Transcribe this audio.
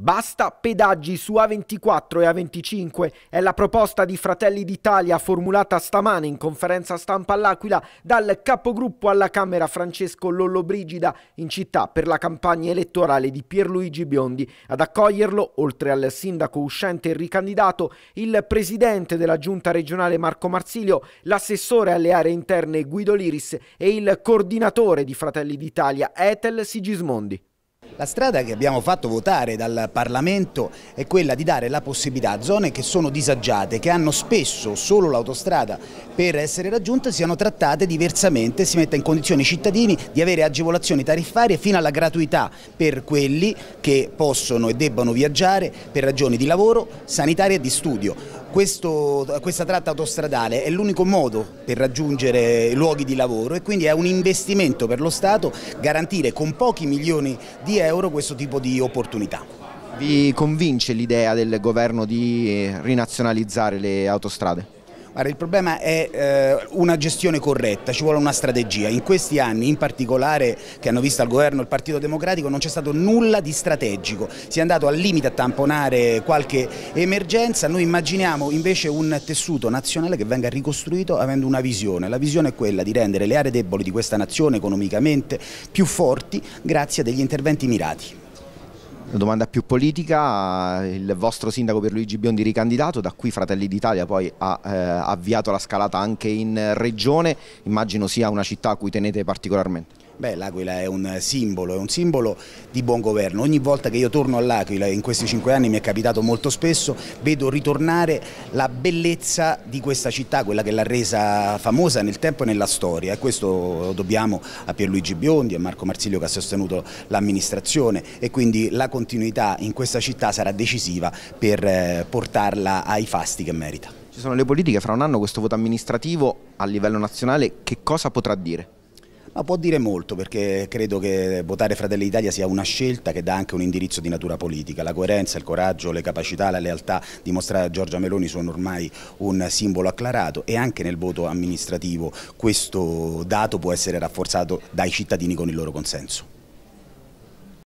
Basta pedaggi su A24 e A25 è la proposta di Fratelli d'Italia formulata stamane in conferenza stampa all'Aquila dal capogruppo alla Camera Francesco Lollobrigida in città per la campagna elettorale di Pierluigi Biondi. Ad accoglierlo, oltre al sindaco uscente e ricandidato, il presidente della giunta regionale Marco Marsilio, l'assessore alle aree interne Guido Liris e il coordinatore di Fratelli d'Italia Etel Sigismondi. La strada che abbiamo fatto votare dal Parlamento è quella di dare la possibilità a zone che sono disagiate, che hanno spesso solo l'autostrada per essere raggiunte, siano trattate diversamente, si metta in condizione i cittadini di avere agevolazioni tariffarie fino alla gratuità per quelli che possono e debbano viaggiare per ragioni di lavoro, sanitaria e di studio. Questo, questa tratta autostradale è l'unico modo per raggiungere luoghi di lavoro e quindi è un investimento per lo Stato garantire con pochi milioni di euro euro questo tipo di opportunità. Vi convince l'idea del governo di eh, rinazionalizzare le autostrade? Guarda, il problema è eh, una gestione corretta, ci vuole una strategia. In questi anni, in particolare, che hanno visto al governo il Partito Democratico, non c'è stato nulla di strategico. Si è andato al limite a tamponare qualche emergenza. Noi immaginiamo invece un tessuto nazionale che venga ricostruito avendo una visione. La visione è quella di rendere le aree deboli di questa nazione economicamente più forti grazie a degli interventi mirati. Una domanda più politica, il vostro sindaco per Luigi Biondi ricandidato, da qui Fratelli d'Italia poi ha eh, avviato la scalata anche in regione, immagino sia una città a cui tenete particolarmente. Beh, l'Aquila è un simbolo, è un simbolo di buon governo. Ogni volta che io torno all'Aquila, in questi cinque anni mi è capitato molto spesso, vedo ritornare la bellezza di questa città, quella che l'ha resa famosa nel tempo e nella storia. E questo lo dobbiamo a Pierluigi Biondi, a Marco Marsilio che ha sostenuto l'amministrazione e quindi la continuità in questa città sarà decisiva per eh, portarla ai fasti che merita. Ci sono le politiche, fra un anno questo voto amministrativo a livello nazionale che cosa potrà dire? Ma può dire molto perché credo che votare Fratelli d'Italia sia una scelta che dà anche un indirizzo di natura politica. La coerenza, il coraggio, le capacità, la lealtà dimostrate da Giorgia Meloni sono ormai un simbolo acclarato e anche nel voto amministrativo questo dato può essere rafforzato dai cittadini con il loro consenso.